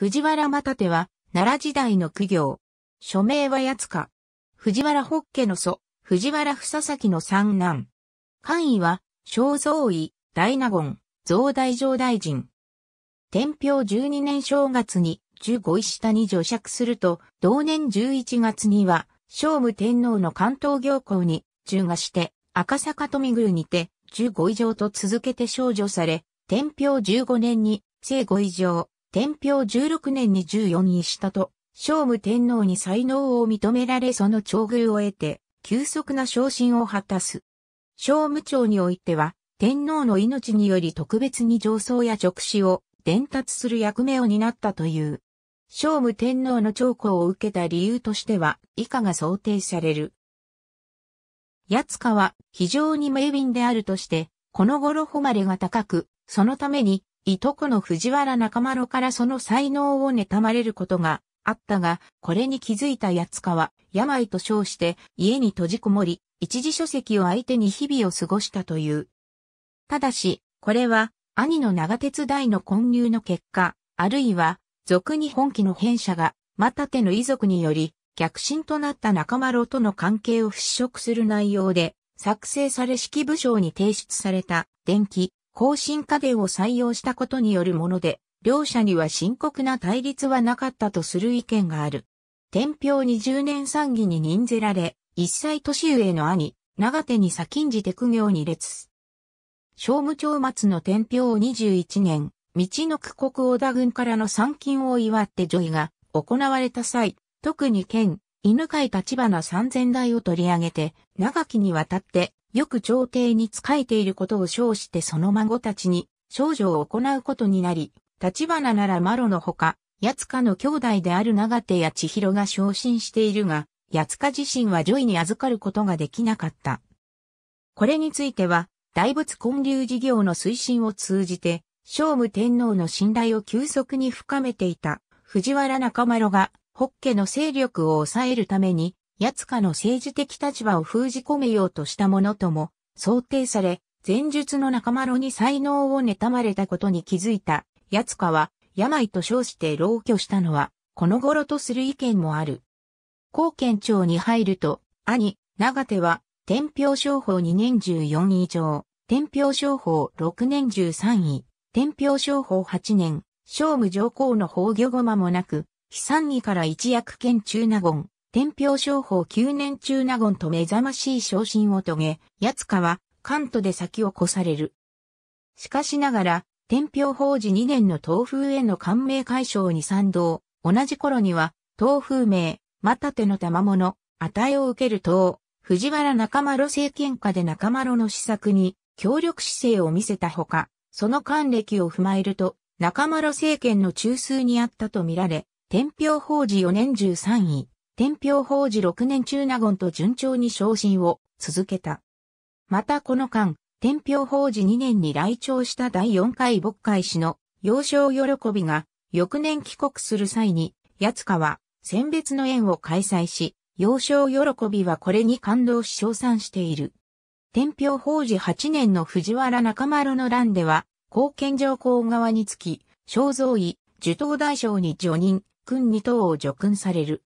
藤原又手は、奈良時代の苦行。署名は八か。藤原北家の祖、藤原房崎の三男。官位は、正蔵位、大納言、増大上大臣。天平十二年正月に、十五位下に除釈すると、同年十一月には、聖武天皇の関東行幸に、中がして、赤坂富宮にて、十五以上と続けて少女され、天平十五年に、聖五以上、天平16年に14位したと、聖武天皇に才能を認められその長遇を得て、急速な昇進を果たす。聖武朝においては、天皇の命により特別に上奏や直視を伝達する役目を担ったという。聖武天皇の長考を受けた理由としては、以下が想定される。八塚は非常に名便であるとして、この頃誉れが高く、そのためにいとこの藤原中丸からその才能を妬まれることがあったが、これに気づいた八塚は、病と称して家に閉じこもり、一時書籍を相手に日々を過ごしたという。ただし、これは、兄の長鉄大の混入の結果、あるいは、俗に本気の変者が、また手の遺族により、逆進となった中丸との関係を払拭する内容で、作成され式部省に提出された、電気、更新家電を採用したことによるもので、両者には深刻な対立はなかったとする意見がある。天平20年参議に任ぜられ、一歳年上の兄、長手に先んじて苦行に列。商務長末の天平21年、道の区国小田軍からの参勤を祝って女医が行われた際、特に県、犬飼立花三千台を取り上げて、長きにわたってよく朝廷に仕えていることを称してその孫たちに少女を行うことになり、立花ならマロのほか、八塚の兄弟である長手や千尋が昇進しているが、八塚自身は女医に預かることができなかった。これについては、大仏建立事業の推進を通じて、聖武天皇の信頼を急速に深めていた藤原中丸が、北家の勢力を抑えるために、やつかの政治的立場を封じ込めようとしたものとも想定され、前述の仲間丸に才能を妬まれたことに気づいた、やつかは、病と称して老去したのは、この頃とする意見もある。高県庁に入ると、兄、長手は、天平商法2年14位以上、天平商法6年13位、天平商法8年、商務上皇の法御駒もなく、悲惨にから一躍県中納言、天平商法9年中納言と目覚ましい昇進を遂げ、八塚は関東で先を越される。しかしながら、天平法事2年の東風への感銘解消に賛同、同じ頃には、東風名、又手の賜物、値を受ける党、藤原中丸政権下で中丸の施策に協力姿勢を見せたほか、その官歴を踏まえると、中丸政権の中枢にあったとみられ、天平法事4年13位、天平法事6年中納言と順調に昇進を続けた。またこの間、天平法事2年に来庁した第4回牧会氏の幼少喜びが翌年帰国する際に、八塚は選別の縁を開催し、幼少喜びはこれに感動し称賛している。天平法事8年の藤原中丸の乱では、貢献上皇側につき、肖像医、受刀大将に助任、君二等を助君される。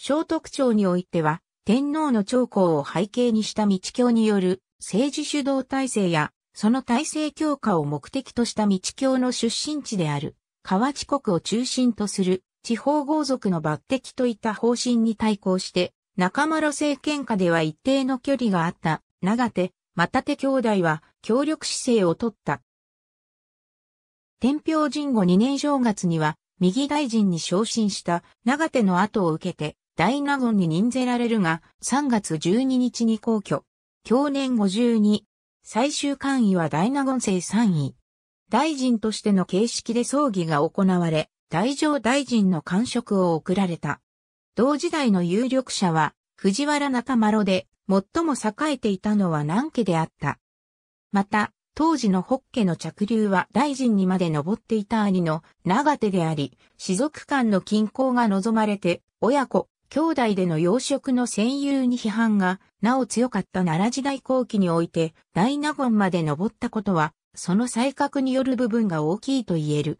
聖徳朝においては、天皇の長江を背景にした道教による政治主導体制や、その体制強化を目的とした道教の出身地である、河内国を中心とする地方豪族の抜擢といった方針に対抗して、中丸政権下では一定の距離があった、長手、又手兄弟は協力姿勢をとった。天平神後2年正月には、右大臣に昇進した長手の後を受けて、大納言に任ぜられるが、3月12日に皇居。去年52。最終官位は大納言生3位。大臣としての形式で葬儀が行われ、大乗大臣の官職を贈られた。同時代の有力者は、藤原中丸で、最も栄えていたのは南家であった。また、当時の北家の着流は大臣にまで上っていた兄の長手であり、士族間の均衡が望まれて、親子、兄弟での養殖の占有に批判が、なお強かった奈良時代後期において、大納言まで登ったことは、その才覚による部分が大きいと言える。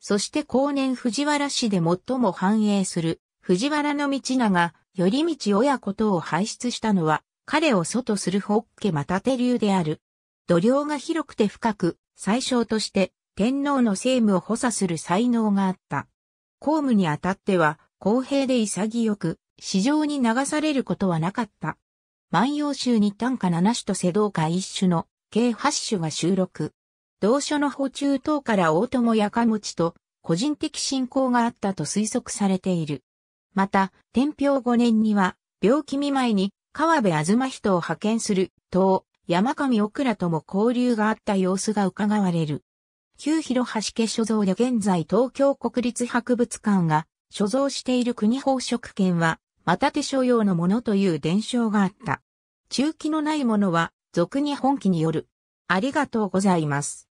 そして後年藤原氏で最も繁栄する、藤原道長、頼道親子等を輩出したのは、彼を祖とするホッケマタテ流である。度量が広くて深く、最小として、天皇の政務を補佐する才能があった。公務にあたっては、公平で潔く、市場に流されることはなかった。万葉集に短歌7種と瀬道歌1種の計8種が収録。同書の補中等から大友やかもちと個人的信仰があったと推測されている。また、天平5年には病気見舞いに川辺あずま人を派遣する等、山上奥らとも交流があった様子が伺われる。旧広橋家所蔵で現在東京国立博物館が所蔵している国宝食券は、また手所用のものという伝承があった。中期のないものは、俗に本気による。ありがとうございます。